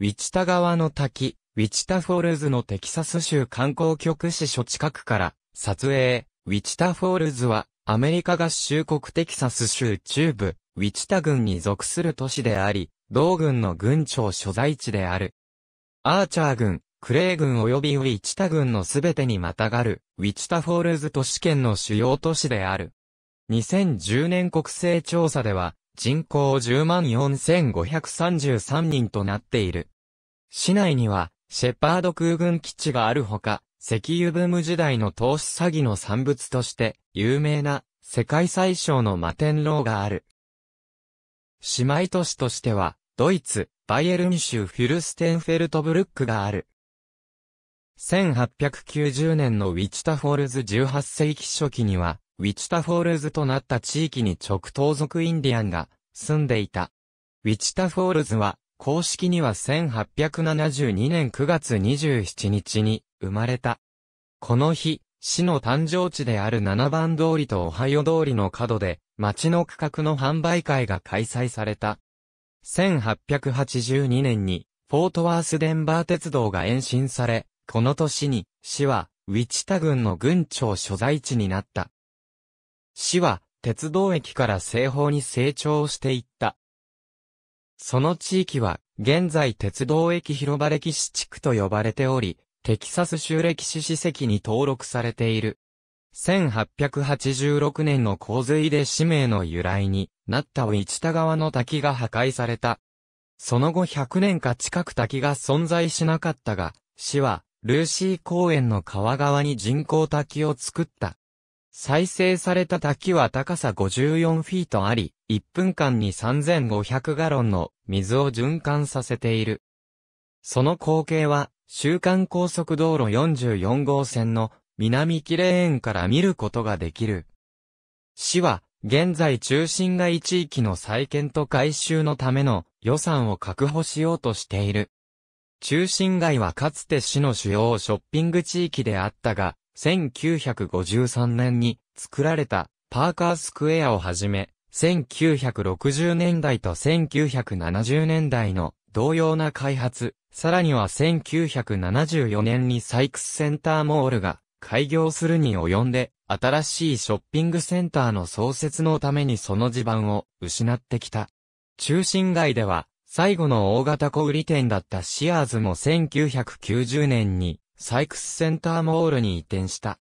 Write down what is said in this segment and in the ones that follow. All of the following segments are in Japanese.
ウィチタ川の滝、ウィチタフォールズのテキサス州観光局支所近くから撮影。ウィチタフォールズはアメリカ合衆国テキサス州中部、ウィチタ郡に属する都市であり、同郡の郡庁所在地である。アーチャー郡、クレイ郡及びウィチタ郡のすべてにまたがる、ウィチタフォールズ都市圏の主要都市である。2010年国勢調査では、人口10万4533人となっている。市内には、シェパード空軍基地があるほか、石油ブーム時代の投資詐欺の産物として、有名な、世界最小の摩天楼がある。姉妹都市としては、ドイツ、バイエルン州フィルステンフェルトブルックがある。1890年のウィチタフォールズ18世紀初期には、ウィチタフォールズとなった地域に直当族インディアンが住んでいた。ウィチタフォールズは、公式には1872年9月27日に生まれた。この日、市の誕生地である七番通りとオハイオ通りの角で、町の区画の販売会が開催された。1882年に、フォートワースデンバー鉄道が延伸され、この年に、市は、ウィチタ郡の郡庁所在地になった。市は鉄道駅から西方に成長していった。その地域は現在鉄道駅広場歴史地区と呼ばれており、テキサス州歴史史跡に登録されている。1886年の洪水で氏名の由来になったウ市田川の滝が破壊された。その後100年か近く滝が存在しなかったが、市はルーシー公園の川側に人工滝を作った。再生された滝は高さ54フィートあり、1分間に3500ガロンの水を循環させている。その光景は、週間高速道路44号線の南キレーンから見ることができる。市は、現在中心街地域の再建と改修のための予算を確保しようとしている。中心街はかつて市の主要ショッピング地域であったが、1953年に作られたパーカースクエアをはじめ、1960年代と1970年代の同様な開発、さらには1974年にサイクスセンターモールが開業するに及んで、新しいショッピングセンターの創設のためにその地盤を失ってきた。中心街では、最後の大型小売店だったシアーズも1990年にサイクスセンターモールに移転した。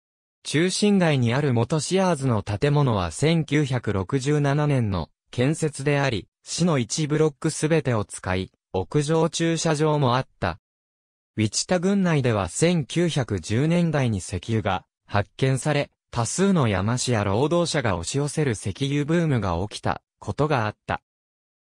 中心街にある元シアーズの建物は1967年の建設であり、市の1ブロックすべてを使い、屋上駐車場もあった。ウィチタ郡内では1910年代に石油が発見され、多数の山市や労働者が押し寄せる石油ブームが起きたことがあった。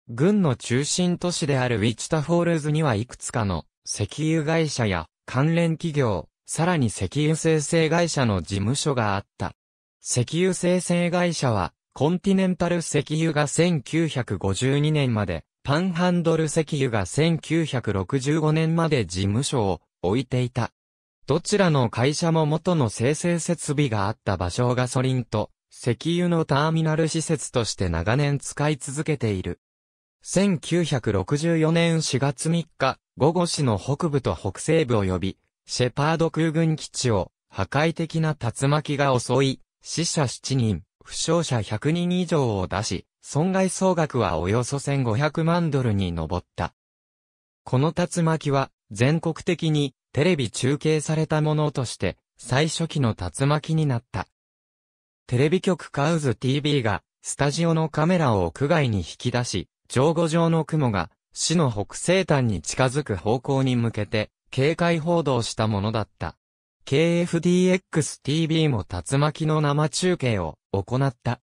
軍の中心都市であるウィチタフォールズにはいくつかの石油会社や関連企業、さらに石油生成会社の事務所があった。石油生成会社は、コンティネンタル石油が1952年まで、パンハンドル石油が1965年まで事務所を置いていた。どちらの会社も元の生成設備があった場所をガソリンと石油のターミナル施設として長年使い続けている。1964年4月3日、午後市の北部と北西部及び、シェパード空軍基地を破壊的な竜巻が襲い、死者7人、負傷者100人以上を出し、損害総額はおよそ1500万ドルに上った。この竜巻は全国的にテレビ中継されたものとして最初期の竜巻になった。テレビ局カウズ TV がスタジオのカメラを屋外に引き出し、上後条の雲が、市の北西端に近づく方向に向けて、警戒報道したものだった。KFDX-TV も竜巻の生中継を行った。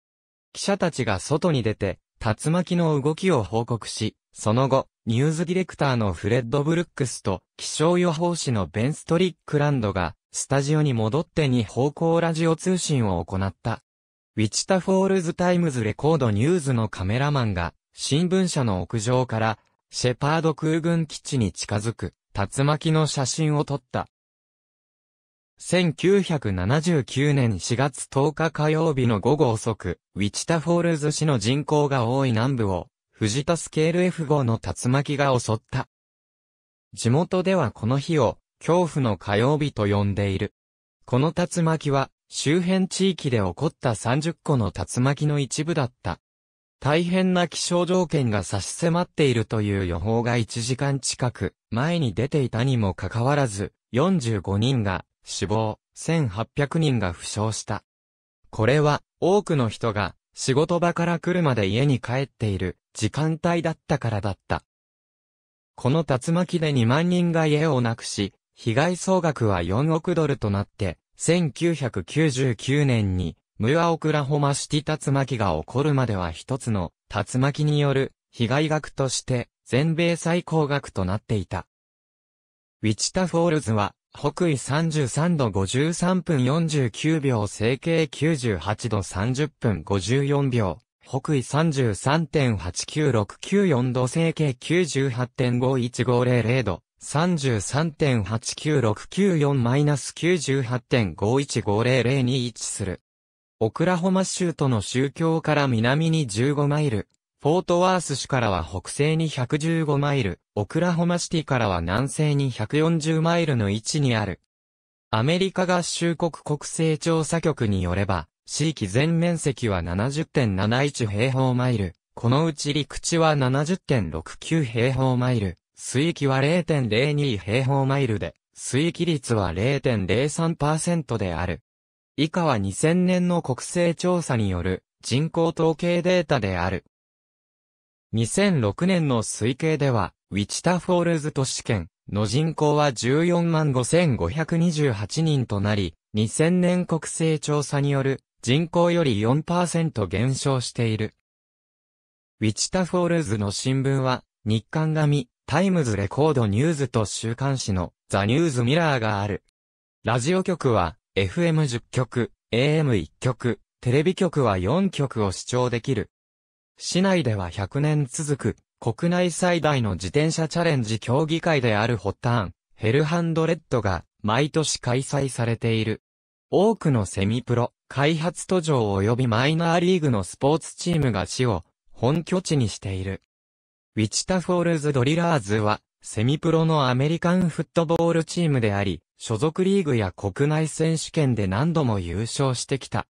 記者たちが外に出て、竜巻の動きを報告し、その後、ニュースディレクターのフレッド・ブルックスと気象予報士のベン・ストリックランドが、スタジオに戻ってに方向ラジオ通信を行った。ウィチタ・フォールズ・タイムズ・レコード・ニュースのカメラマンが、新聞社の屋上から、シェパード空軍基地に近づく、竜巻の写真を撮った。1979年4月10日火曜日の午後遅く、ウィチタフォールズ市の人口が多い南部を、藤田スケール F5 の竜巻が襲った。地元ではこの日を、恐怖の火曜日と呼んでいる。この竜巻は、周辺地域で起こった30個の竜巻の一部だった。大変な気象条件が差し迫っているという予報が1時間近く前に出ていたにもかかわらず、45人が死亡、1800人が負傷した。これは多くの人が仕事場から来るまで家に帰っている時間帯だったからだった。この竜巻で2万人が家をなくし、被害総額は4億ドルとなって、1999年にムーア・オクラホマシティ竜巻が起こるまでは一つの竜巻による被害額として全米最高額となっていた。ウィチタフォールズは北緯33度53分49秒整形98度30分54秒。北緯33.89694度整形98.51500度、33.89694-98.51500に位置する。オクラホマ州との宗教から南に15マイル、フォートワース市からは北西に115マイル、オクラホマシティからは南西に140マイルの位置にある。アメリカ合衆国国勢調査局によれば、地域全面積は70.71平方マイル、このうち陸地は70.69平方マイル、水域は0.02平方マイルで、水域率は0.03%である。以下は2000年の国勢調査による人口統計データである。2006年の推計では、ウィチタフォールズ都市圏の人口は14万5528人となり、2000年国勢調査による人口より4%減少している。ウィチタフォールズの新聞は、日刊紙、タイムズレコードニューズと週刊誌のザ・ニューズ・ミラーがある。ラジオ局は FM10 曲、AM1 曲、テレビ局は4曲を視聴できる。市内では100年続く、国内最大の自転車チャレンジ協議会であるホターン、ヘルハンドレッドが毎年開催されている。多くのセミプロ、開発途上及びマイナーリーグのスポーツチームが市を本拠地にしている。ウィチタフォールズドリラーズはセミプロのアメリカンフットボールチームであり、所属リーグや国内選手権で何度も優勝してきた。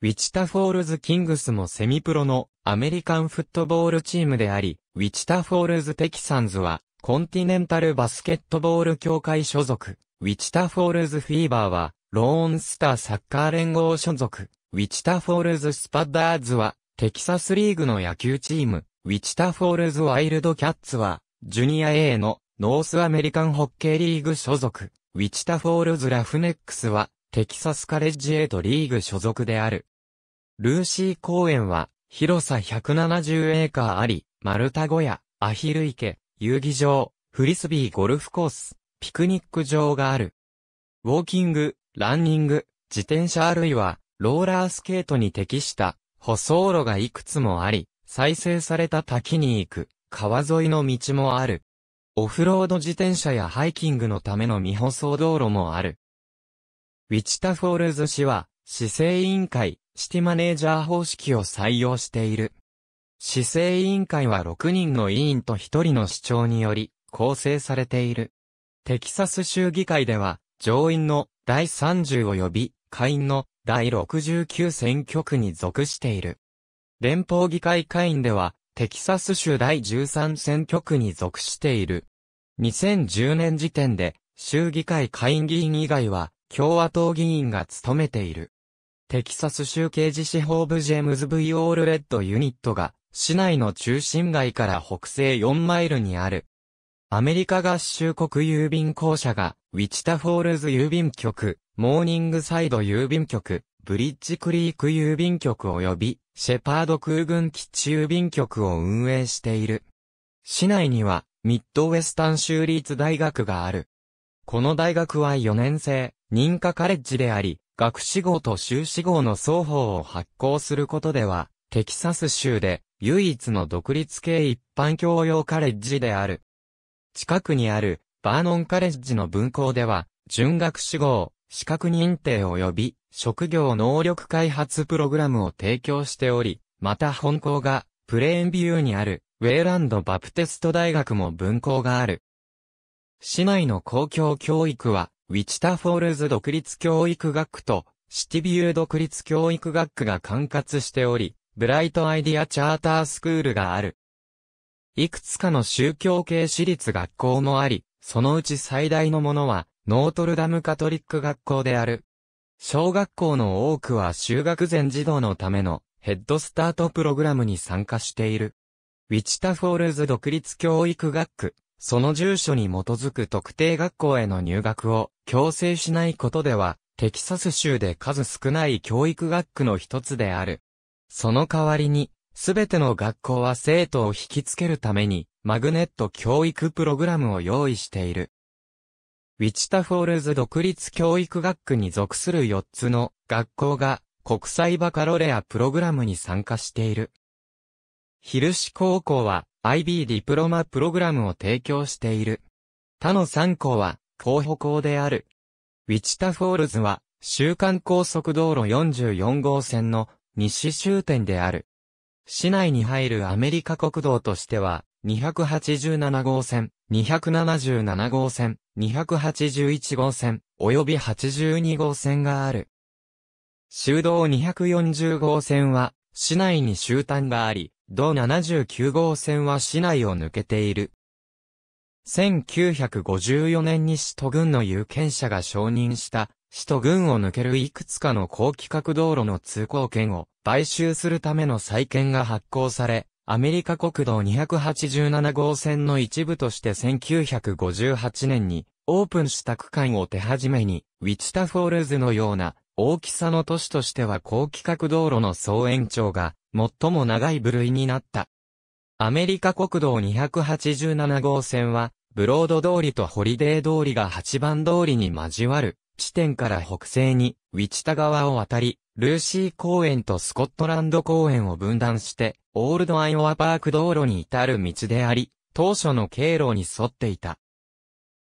ウィチタフォールズキングスもセミプロのアメリカンフットボールチームであり、ウィチタフォールズテキサンズはコンティネンタルバスケットボール協会所属、ウィチタフォールズフィーバーはローンスターサッカー連合所属、ウィチタフォールズスパッダーズはテキサスリーグの野球チーム、ウィチタフォールズワイルドキャッツはジュニア A のノースアメリカンホッケーリーグ所属、ウィチタフォールズ・ラフネックスは、テキサスカレッジ A とリーグ所属である。ルーシー公園は、広さ170エーカーあり、丸太小屋、アヒル池、遊技場、フリスビーゴルフコース、ピクニック場がある。ウォーキング、ランニング、自転車あるいは、ローラースケートに適した、舗装路がいくつもあり、再生された滝に行く。川沿いの道もある。オフロード自転車やハイキングのための未舗装道路もある。ウィチタフォールズ市は、市政委員会、シティマネージャー方式を採用している。市政委員会は6人の委員と1人の市長により、構成されている。テキサス州議会では、上院の第30及び、下院の第69選挙区に属している。連邦議会下院では、テキサス州第13選挙区に属している。2010年時点で、州議会下院議員以外は、共和党議員が務めている。テキサス州刑事司法部ジェームズ V オールレッドユニットが、市内の中心街から北西4マイルにある。アメリカ合衆国郵便公社が、ウィチタフォールズ郵便局、モーニングサイド郵便局、ブリッジクリーク郵便局及び、シェパード空軍基地郵便局を運営している。市内には、ミッドウェスタン州立大学がある。この大学は4年生、認可カレッジであり、学士号と修士号の双方を発行することでは、テキサス州で唯一の独立系一般教養カレッジである。近くにあるバーノンカレッジの分校では、準学士号、資格認定及び職業能力開発プログラムを提供しており、また本校がプレーンビューにあるウェイランドバプテスト大学も分校がある。市内の公共教育は、ウィチタフォールズ独立教育学区とシティビュー独立教育学区が管轄しており、ブライトアイディアチャータースクールがある。いくつかの宗教系私立学校もあり、そのうち最大のものは、ノートルダムカトリック学校である。小学校の多くは修学前児童のためのヘッドスタートプログラムに参加している。ウィチタフォールズ独立教育学区、その住所に基づく特定学校への入学を強制しないことでは、テキサス州で数少ない教育学区の一つである。その代わりに、すべての学校は生徒を引きつけるために、マグネット教育プログラムを用意している。ウィチタフォールズ独立教育学区に属する4つの学校が国際バカロレアプログラムに参加している。ヒルシ高校は IB ディプロマプログラムを提供している。他の3校は候補校である。ウィチタフォールズは週間高速道路44号線の西終点である。市内に入るアメリカ国道としては287号線、277号線、281号線、及び82号線がある。修道240号線は、市内に終端があり、同79号線は市内を抜けている。1954年に市と軍の有権者が承認した、市と軍を抜けるいくつかの高規格道路の通行権を買収するための債権が発行され、アメリカ国道287号線の一部として1958年にオープンした区間を手始めに、ウィチタフォールズのような大きさの都市としては高規格道路の総延長が最も長い部類になった。アメリカ国道287号線は、ブロード通りとホリデー通りが8番通りに交わる地点から北西にウィチタ川を渡り、ルーシー公園とスコットランド公園を分断して、オールドアイオワパーク道路に至る道であり、当初の経路に沿っていた。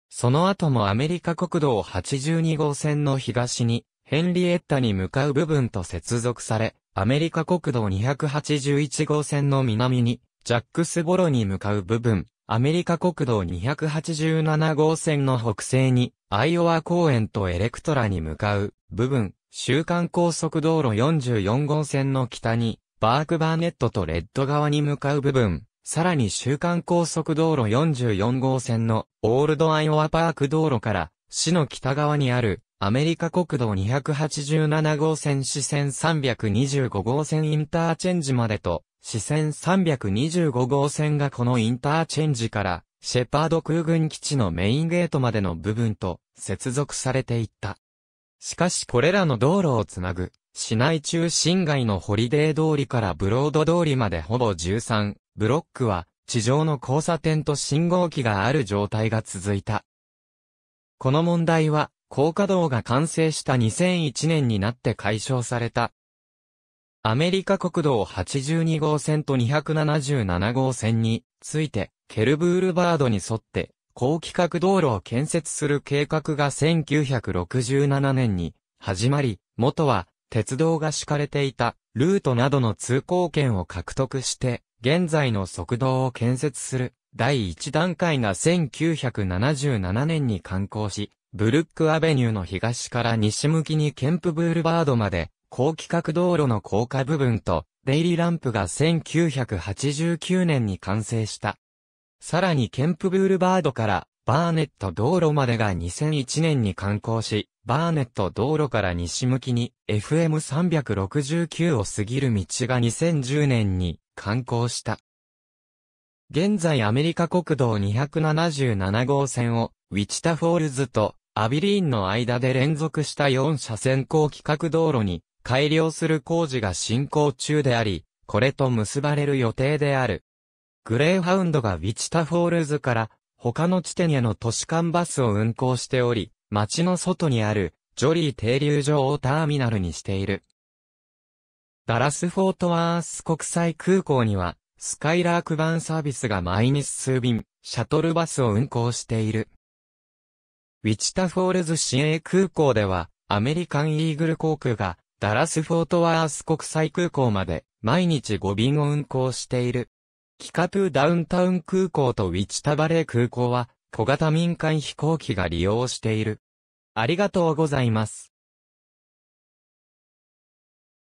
その後もアメリカ国道82号線の東に、ヘンリエッタに向かう部分と接続され、アメリカ国道281号線の南に、ジャックスボロに向かう部分、アメリカ国道287号線の北西に、アイオワ公園とエレクトラに向かう部分、週間高速道路44号線の北に、バークバーネットとレッド側に向かう部分、さらに週間高速道路44号線のオールドアイオワパーク道路から、市の北側にある、アメリカ国道287号線支線325号線インターチェンジまでと、支線325号線がこのインターチェンジから、シェパード空軍基地のメインゲートまでの部分と接続されていった。しかしこれらの道路をつなぐ、市内中心街のホリデー通りからブロード通りまでほぼ13、ブロックは、地上の交差点と信号機がある状態が続いた。この問題は、高架道が完成した2001年になって解消された。アメリカ国道82号線と277号線について、ケルブールバードに沿って、高規格道路を建設する計画が1967年に始まり、元は鉄道が敷かれていたルートなどの通行権を獲得して、現在の速道を建設する第1段階が1977年に完工し、ブルックアベニューの東から西向きにケンプブールバードまで高規格道路の高架部分と、デイリーランプが1989年に完成した。さらにケンプブールバードからバーネット道路までが2001年に観光し、バーネット道路から西向きに FM369 を過ぎる道が2010年に観光した。現在アメリカ国道277号線をウィチタフォールズとアビリーンの間で連続した4車線高規格道路に改良する工事が進行中であり、これと結ばれる予定である。グレーハウンドがウィチタフォールズから他の地点への都市間バスを運行しており、街の外にあるジョリー停留場をターミナルにしている。ダラスフォートワース国際空港にはスカイラークバンサービスが毎日数便、シャトルバスを運行している。ウィチタフォールズ市営空港では、アメリカンイーグル航空が、ダラスフォートワース国際空港まで、毎日5便を運行している。キカトゥダウンタウン空港とウィチタバレー空港は、小型民間飛行機が利用している。ありがとうございます。